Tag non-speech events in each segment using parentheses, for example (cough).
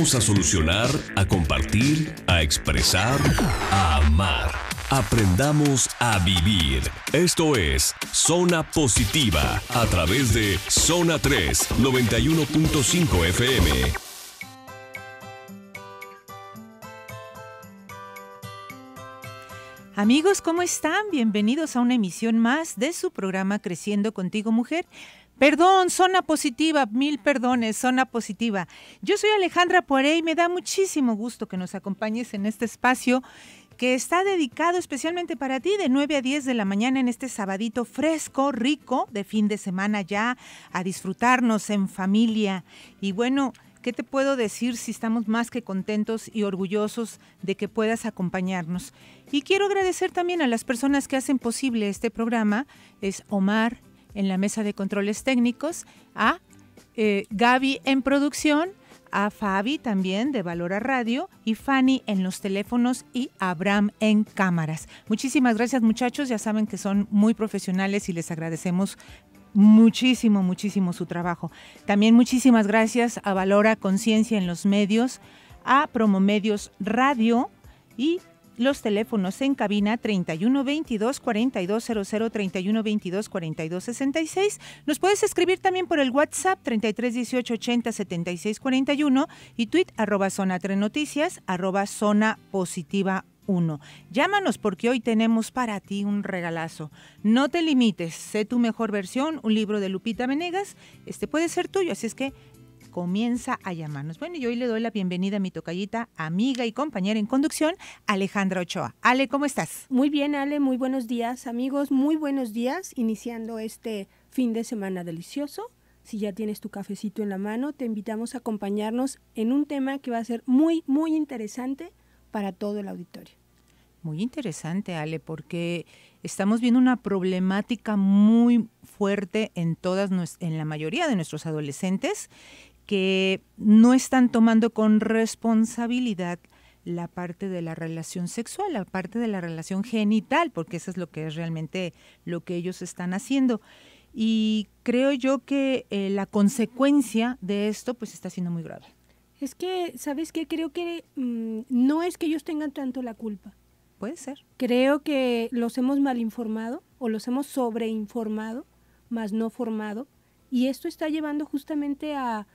a solucionar, a compartir, a expresar, a amar. Aprendamos a vivir. Esto es Zona Positiva a través de Zona 3 91.5 FM. Amigos, ¿cómo están? Bienvenidos a una emisión más de su programa Creciendo contigo Mujer. Perdón, zona positiva, mil perdones, zona positiva. Yo soy Alejandra Poiré y me da muchísimo gusto que nos acompañes en este espacio que está dedicado especialmente para ti de 9 a 10 de la mañana en este sabadito fresco, rico, de fin de semana ya, a disfrutarnos en familia. Y bueno, ¿qué te puedo decir si estamos más que contentos y orgullosos de que puedas acompañarnos? Y quiero agradecer también a las personas que hacen posible este programa, es Omar, en la mesa de controles técnicos, a eh, Gaby en producción, a Fabi también de Valora Radio y Fanny en los teléfonos y Abraham en cámaras. Muchísimas gracias muchachos, ya saben que son muy profesionales y les agradecemos muchísimo, muchísimo su trabajo. También muchísimas gracias a Valora Conciencia en los medios, a Promomedios Radio y los teléfonos en cabina 31 22 4200 31 22 42 66. Nos puedes escribir también por el WhatsApp 33 18 80 76 41 y tweet arroba zona 3 noticias arroba zona positiva 1. Llámanos porque hoy tenemos para ti un regalazo. No te limites, sé tu mejor versión, un libro de Lupita Venegas, este puede ser tuyo, así es que comienza a llamarnos. Bueno, y hoy le doy la bienvenida a mi tocallita, amiga y compañera en conducción, Alejandra Ochoa. Ale, ¿cómo estás? Muy bien, Ale, muy buenos días, amigos, muy buenos días, iniciando este fin de semana delicioso. Si ya tienes tu cafecito en la mano, te invitamos a acompañarnos en un tema que va a ser muy, muy interesante para todo el auditorio. Muy interesante, Ale, porque estamos viendo una problemática muy fuerte en todas en la mayoría de nuestros adolescentes que no están tomando con responsabilidad la parte de la relación sexual, la parte de la relación genital, porque eso es lo que es realmente lo que ellos están haciendo. Y creo yo que eh, la consecuencia de esto pues está siendo muy grave. Es que, ¿sabes qué? Creo que mm, no es que ellos tengan tanto la culpa. Puede ser. Creo que los hemos mal informado o los hemos sobreinformado, más no formado. Y esto está llevando justamente a,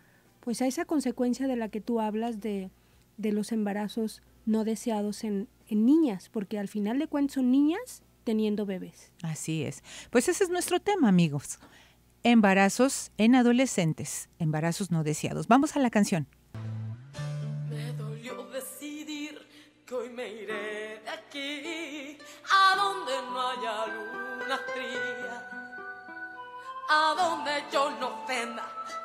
pues a esa consecuencia de la que tú hablas de, los embarazos no deseados en, niñas, porque al final de cuentas son niñas teniendo bebés. Así es. Pues ese es nuestro tema, amigos. Embarazos en adolescentes, embarazos no deseados. Vamos a la canción. Me dolió decidir que hoy me iré aquí, a donde no haya luna a donde yo no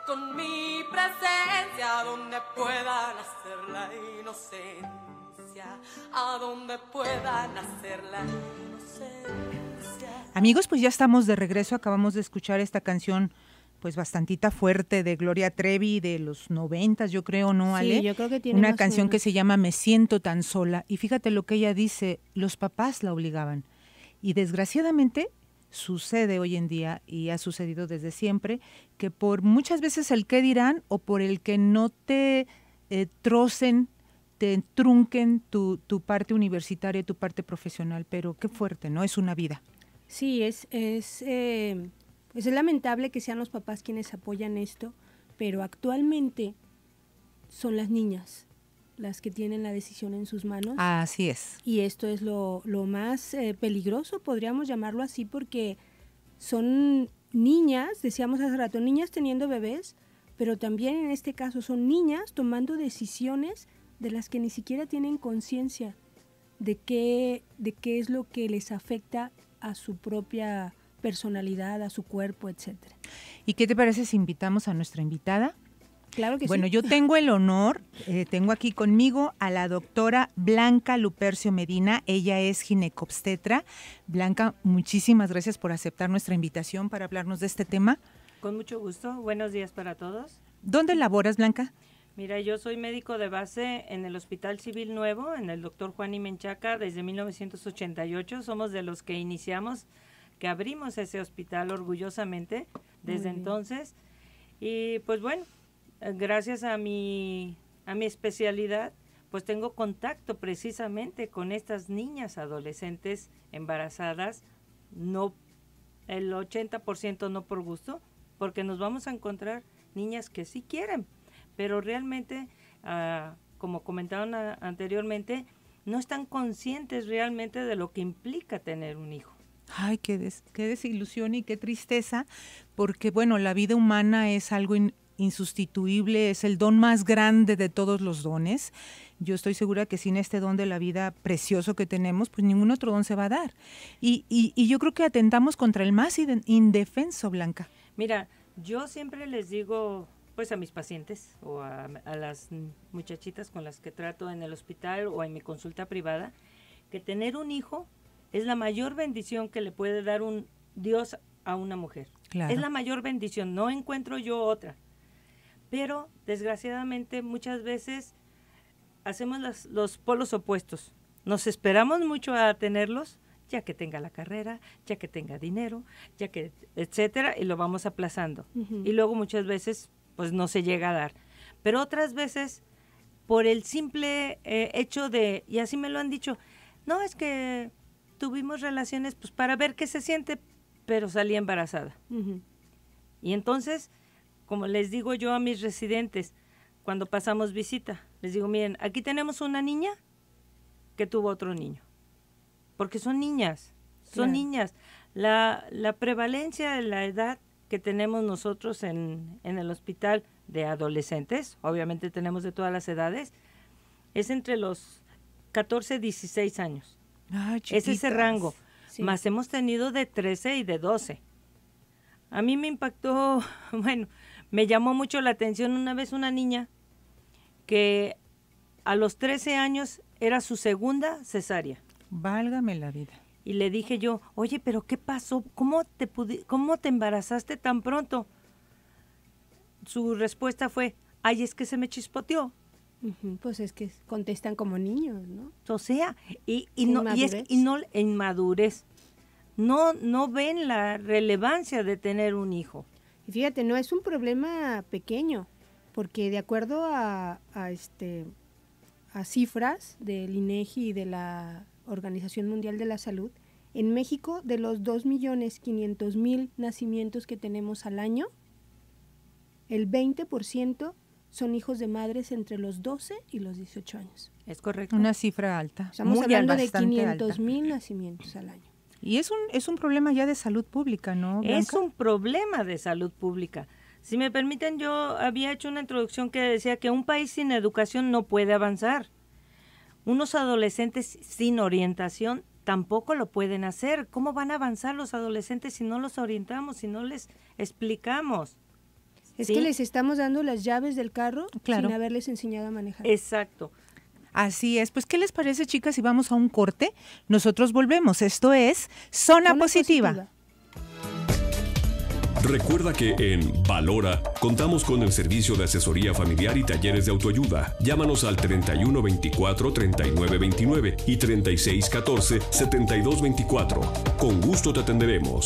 con mi presencia, donde pueda nacer la inocencia, a donde pueda nacer la inocencia. Amigos, pues ya estamos de regreso, acabamos de escuchar esta canción pues bastantita fuerte de Gloria Trevi de los noventas, yo creo, ¿no, Ale? Sí, yo creo que tiene una canción que se llama Me siento tan sola. Y fíjate lo que ella dice, los papás la obligaban. Y desgraciadamente sucede hoy en día y ha sucedido desde siempre, que por muchas veces el que dirán o por el que no te eh, trocen, te trunquen tu, parte universitaria, tu parte profesional, pero qué fuerte, ¿no? Es una vida. Sí, es, es, eh, es lamentable que sean los papás quienes apoyan esto, pero actualmente son las niñas las que tienen la decisión en sus manos. Así es. Y esto es lo, más eh, peligroso, podríamos llamarlo así, porque son niñas, decíamos hace rato, niñas teniendo bebés, pero también en este caso son niñas tomando decisiones de las que ni siquiera tienen conciencia de qué, de qué es lo que les afecta a su propia personalidad, a su cuerpo, etcétera. ¿Y qué te parece si invitamos a nuestra invitada? Claro que bueno, yo tengo el honor, eh, tengo aquí conmigo a la doctora Blanca Lupercio Medina, ella es ginecobstetra. Blanca, muchísimas gracias por aceptar nuestra invitación para hablarnos de este tema. Con mucho gusto, buenos días para todos. ¿Dónde laboras, Blanca? Mira, yo soy médico de base en el Hospital Civil Nuevo, en el Dr. Juan Menchaca. desde 1988. Somos de los que iniciamos, que abrimos ese hospital orgullosamente desde entonces. Y pues bueno, gracias a mi, a mi especialidad, pues tengo contacto precisamente con estas niñas adolescentes embarazadas, no el 80% no por gusto, porque nos vamos a encontrar niñas que sí quieren, pero realmente, ah, como comentaron anteriormente, no están conscientes realmente de lo que implica tener un hijo. Ay, qué, desilusión y qué tristeza, porque bueno, la vida humana es algo insustituible, es el don más grande de todos los dones. Yo estoy segura que sin este don de la vida precioso que tenemos, pues ningún otro don se va a dar. Y, yo creo que atentamos contra el más indefenso, Blanca. Mira, yo siempre les digo, pues a mis pacientes o a, las muchachitas con las que trato en el hospital o en mi consulta privada, que tener un hijo es la mayor bendición que le puede dar un Dios a una mujer. Es la mayor bendición, no encuentro yo otra pero desgraciadamente muchas veces hacemos los, polos opuestos. Nos esperamos mucho a tenerlos, ya que tenga la carrera, ya que tenga dinero, ya que, etcétera, y lo vamos aplazando. Y luego muchas veces, pues no se llega a dar. Pero otras veces, por el simple eh, hecho de, y así me lo han dicho, no es que tuvimos relaciones pues para ver qué se siente, pero salí embarazada. Y entonces como les digo yo a mis residentes cuando pasamos visita, les digo, miren, aquí tenemos una niña que tuvo otro niño, porque son niñas, son niñas. La, prevalencia de la edad que tenemos nosotros en, el hospital de adolescentes, obviamente tenemos de todas las edades, es entre los 14 y 16 años. Ah, es ese rango. Más hemos tenido de 13 y de 12. A mí me impactó, (laughs) bueno, me llamó mucho la atención una vez una niña que a los 13 años era su segunda cesárea. Válgame la vida. Y le dije yo, oye, pero ¿qué pasó? ¿Cómo te, cómo te embarazaste tan pronto? Su respuesta fue, ay, es que se me chispoteó. pues es que contestan como niños, ¿no? O sea, y, no, y, es, no, No, no ven la relevancia de tener un hijo fíjate, no es un problema pequeño, porque de acuerdo a, este, a cifras del INEGI e y de la Organización Mundial de la Salud, en México, de los 2.500.000 nacimientos que tenemos al año, el 20% son hijos de madres entre los 12 y los 18 años. Es correcto. Una cifra alta. Estamos hablando de 500.000 nacimientos al año. Y es un, es un problema ya de salud pública, ¿no? Es un problema de salud pública. Si me permiten, yo había hecho una introducción que decía que un país sin educación no puede avanzar. Unos adolescentes sin orientación tampoco lo pueden hacer. ¿Cómo van a avanzar los adolescentes si no los orientamos, si no les explicamos? Es que les estamos dando las llaves del carro sin haberles enseñado a manejar. Exacto. Así es. Pues, ¿qué les parece, chicas, si vamos a un corte? Nosotros volvemos. Esto es Zona, positiva. Recuerda que en Valora contamos con el servicio de asesoría familiar y talleres de autoayuda. Llámanos al 31 24 29 y 36 14 Con gusto te atenderemos.